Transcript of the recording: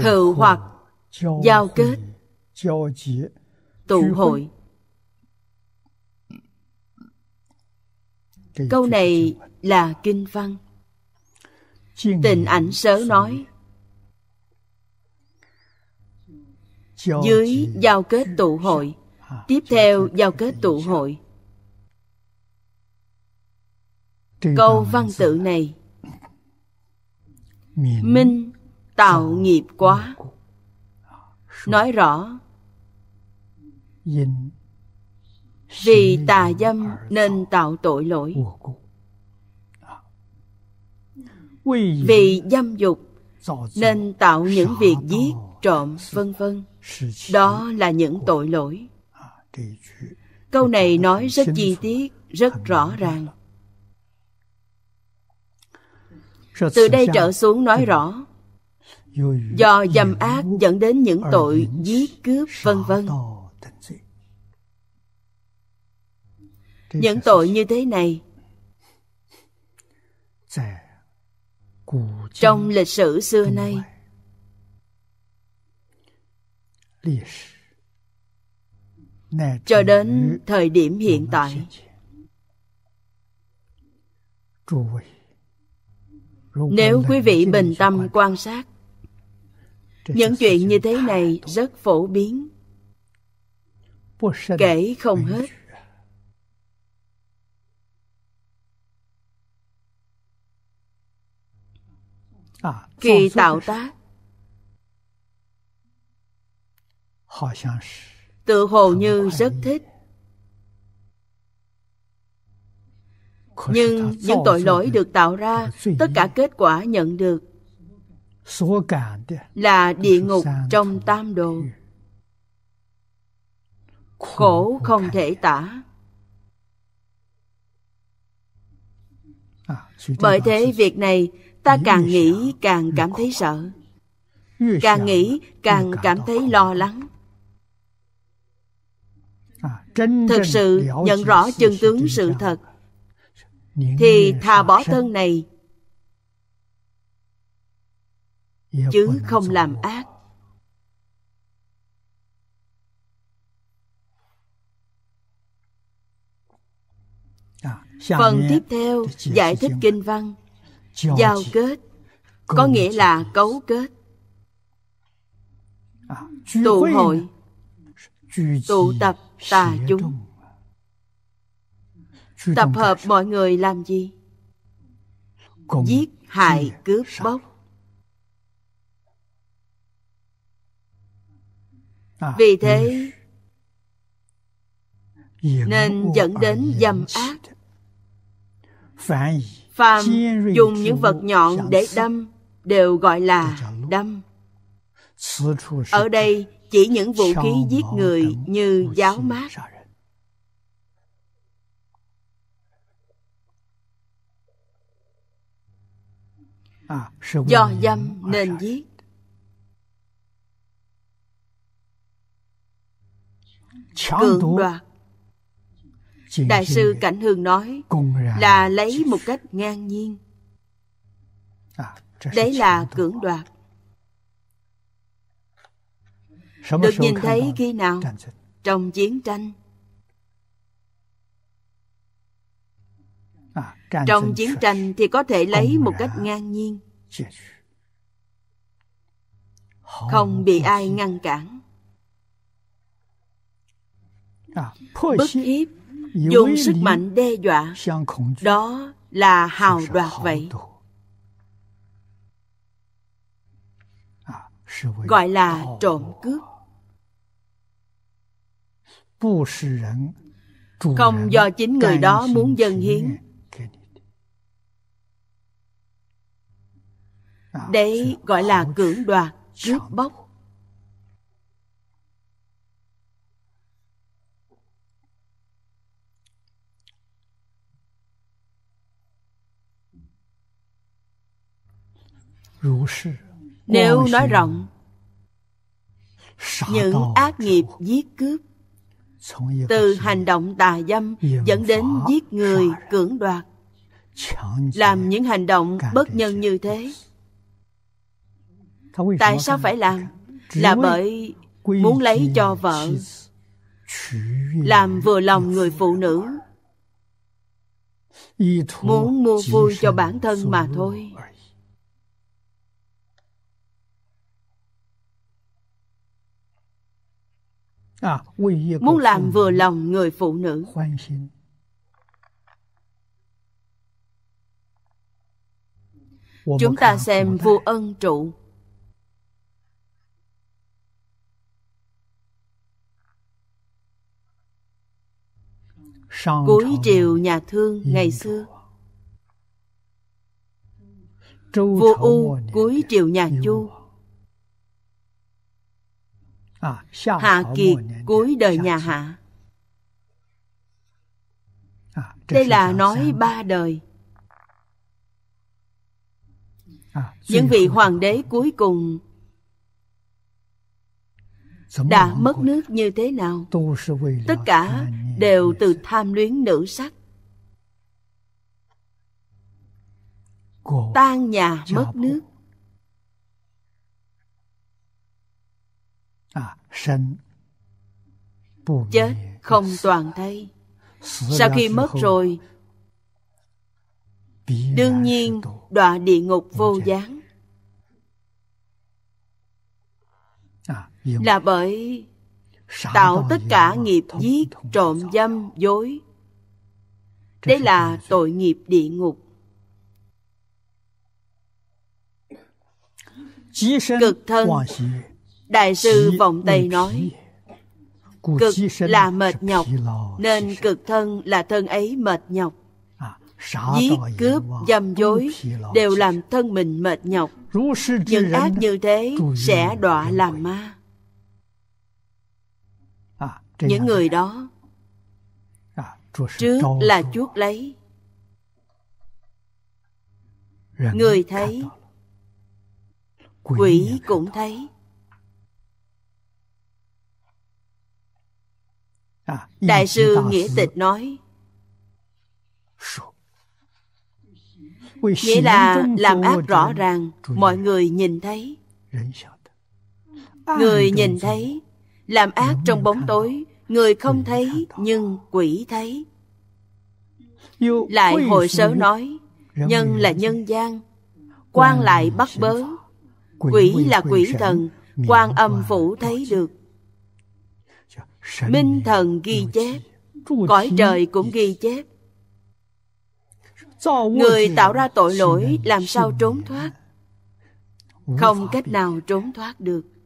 hữu hoặc giao kết tụ hội câu này là kinh văn tình ảnh sớ nói dưới giao kết tụ hội tiếp theo giao kết tụ hội câu văn tự này minh tạo nghiệp quá nói rõ vì tà dâm nên tạo tội lỗi vì dâm dục nên tạo những việc giết trộm vân vân đó là những tội lỗi câu này nói rất chi tiết rất rõ ràng từ đây trở xuống nói rõ do dâm ác dẫn đến những tội giết cướp vân vân những tội như thế này trong lịch sử xưa nay cho đến thời điểm hiện tại nếu quý vị bình tâm quan sát những chuyện như thế này rất phổ biến kể không hết khi tạo tác tự hồ như rất thích nhưng những tội lỗi được tạo ra tất cả kết quả nhận được là địa ngục trong tam đồ khổ không thể tả à, bởi thế việc này ta càng nghĩ càng cảm thấy sợ càng nghĩ càng cảm thấy lo lắng à, thực sự nhận rõ chân tướng sự thật thì thà bỏ thân này chứ không làm ác à, phần tiếp theo giải thích kinh văn giao kết có nghĩa là cấu kết à, tụ hội tụ tập tà chúng tập hợp mọi người làm gì giết hại cướp bóc À, vì ừ. thế nên dẫn đến dâm ác phàm dùng những vật nhọn để đâm đều gọi là đâm ở đây chỉ những vũ khí giết người như giáo mát à, do dâm nên giết cưỡng đoạt đại sư cảnh hương nói là lấy một cách ngang nhiên à, đấy là cưỡng đoạt được nhìn thấy khi nào trong chiến tranh à, trong chiến tranh thì có thể lấy một cách ngang nhiên không bị ai ngăn cản bất hiếp dùng sức mạnh đe dọa đó là hào đoạt vậy gọi là trộm cướp không do chính người đó muốn dâng hiến đấy gọi là cưỡng đoạt cướp bóc nếu nói rộng những ác nghiệp giết cướp từ hành động tà dâm dẫn đến giết người cưỡng đoạt làm những hành động bất nhân như thế tại sao phải làm là bởi muốn lấy cho vợ làm vừa lòng người phụ nữ muốn mua vui cho bản thân mà thôi muốn làm vừa lòng người phụ nữ chúng ta xem vua ân trụ cuối triều nhà thương ngày xưa vua u cuối triều nhà chu À, Hạ Kiệt cuối đời nhà Hạ. À, Đây là nói ba đời. À, Những vị hoàng đế cuối cùng đã mất nước như thế nào tất cả đều từ tham luyến nữ sắc tan nhà mất nước À, chết không toàn thây. sau khi mất rồi đương nhiên đọa địa ngục vô gián à, là bởi tạo tất cả nghiệp giết trộm dâm dối đây là tội nghiệp địa ngục cực thân đại sư vọng tây nói cực là mệt nhọc nên cực thân là thân ấy mệt nhọc giết à, cướp dâm dối đều làm thân mình mệt nhọc những ác như thế sẽ đọa làm ma à, những người đó à, trước là chuốt lấy người thấy quỷ cũng thấy đại sư nghĩa tịch nói nghĩa là làm ác rõ ràng mọi người nhìn thấy người nhìn thấy làm ác trong bóng tối người không thấy nhưng quỷ thấy lại hồi sớ nói nhân là nhân gian quan lại bắt bớ quỷ là quỷ thần quan âm phủ thấy được minh thần ghi chép cõi trời cũng ghi chép người tạo ra tội lỗi làm sao trốn thoát không cách nào trốn thoát được